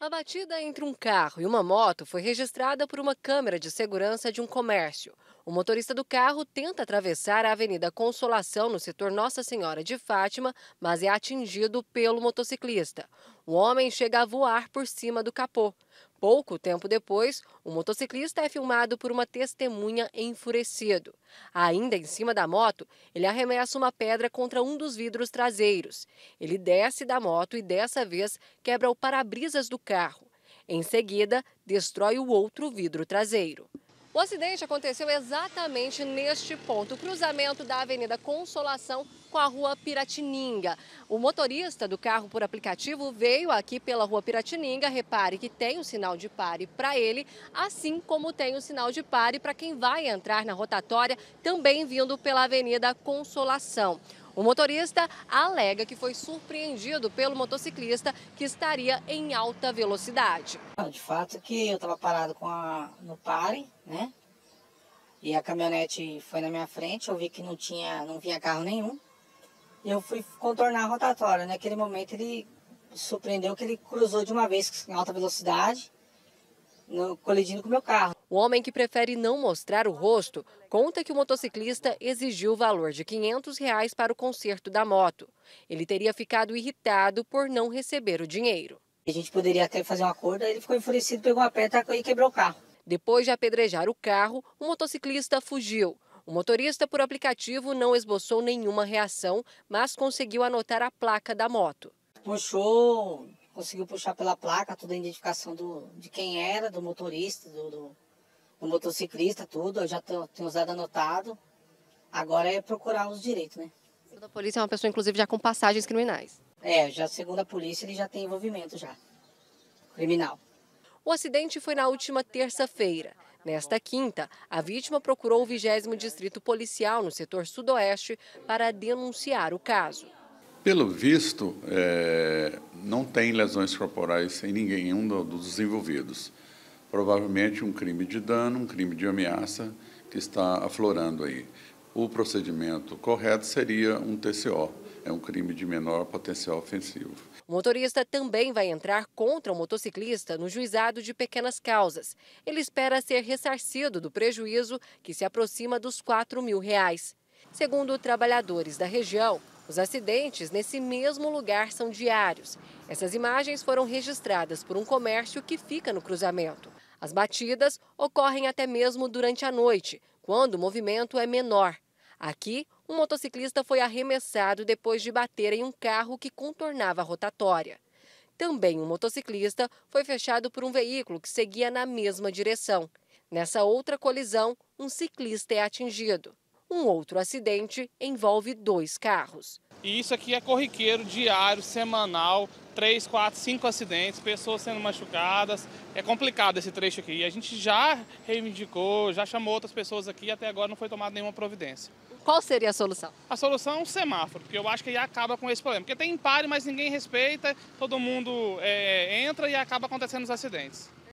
A batida entre um carro e uma moto foi registrada por uma câmera de segurança de um comércio. O motorista do carro tenta atravessar a Avenida Consolação, no setor Nossa Senhora de Fátima, mas é atingido pelo motociclista. O homem chega a voar por cima do capô. Pouco tempo depois, o motociclista é filmado por uma testemunha enfurecido. Ainda em cima da moto, ele arremessa uma pedra contra um dos vidros traseiros. Ele desce da moto e dessa vez quebra o para-brisas do carro. Em seguida, destrói o outro vidro traseiro. O acidente aconteceu exatamente neste ponto, o cruzamento da Avenida Consolação com a Rua Piratininga. O motorista do carro por aplicativo veio aqui pela Rua Piratininga. Repare que tem o um sinal de pare para ele, assim como tem o um sinal de pare para quem vai entrar na rotatória, também vindo pela Avenida Consolação. O motorista alega que foi surpreendido pelo motociclista que estaria em alta velocidade. De fato que eu estava parado com a, no pare, né? E a caminhonete foi na minha frente, eu vi que não tinha, não vinha carro nenhum. E eu fui contornar a rotatória. Né? Naquele momento ele surpreendeu que ele cruzou de uma vez em alta velocidade colidindo com o meu carro. O homem que prefere não mostrar o rosto conta que o motociclista exigiu o valor de R$ 500 reais para o conserto da moto. Ele teria ficado irritado por não receber o dinheiro. A gente poderia até fazer um acordo, ele ficou enfurecido, pegou uma pedra e quebrou o carro. Depois de apedrejar o carro, o motociclista fugiu. O motorista por aplicativo não esboçou nenhuma reação, mas conseguiu anotar a placa da moto. Puxou conseguiu puxar pela placa toda a identificação do, de quem era, do motorista, do, do, do motociclista, tudo. Eu já tenho usado anotado. Agora é procurar os direitos, né? Segundo a polícia, é uma pessoa, inclusive, já com passagens criminais. É, já segundo a polícia, ele já tem envolvimento já. Criminal. O acidente foi na última terça-feira. Nesta quinta, a vítima procurou o 20 Distrito Policial no setor sudoeste para denunciar o caso. Pelo visto, é, não tem lesões corporais em ninguém, em um dos envolvidos. Provavelmente um crime de dano, um crime de ameaça que está aflorando aí. O procedimento correto seria um TCO, é um crime de menor potencial ofensivo. O motorista também vai entrar contra o motociclista no juizado de pequenas causas. Ele espera ser ressarcido do prejuízo que se aproxima dos 4 mil reais. Segundo trabalhadores da região, os acidentes nesse mesmo lugar são diários. Essas imagens foram registradas por um comércio que fica no cruzamento. As batidas ocorrem até mesmo durante a noite, quando o movimento é menor. Aqui, um motociclista foi arremessado depois de bater em um carro que contornava a rotatória. Também um motociclista foi fechado por um veículo que seguia na mesma direção. Nessa outra colisão, um ciclista é atingido. Um outro acidente envolve dois carros. E isso aqui é corriqueiro, diário, semanal, três, quatro, cinco acidentes, pessoas sendo machucadas. É complicado esse trecho aqui. A gente já reivindicou, já chamou outras pessoas aqui e até agora não foi tomada nenhuma providência. Qual seria a solução? A solução é um semáforo, porque eu acho que aí acaba com esse problema. Porque tem impare, mas ninguém respeita, todo mundo é, entra e acaba acontecendo os acidentes.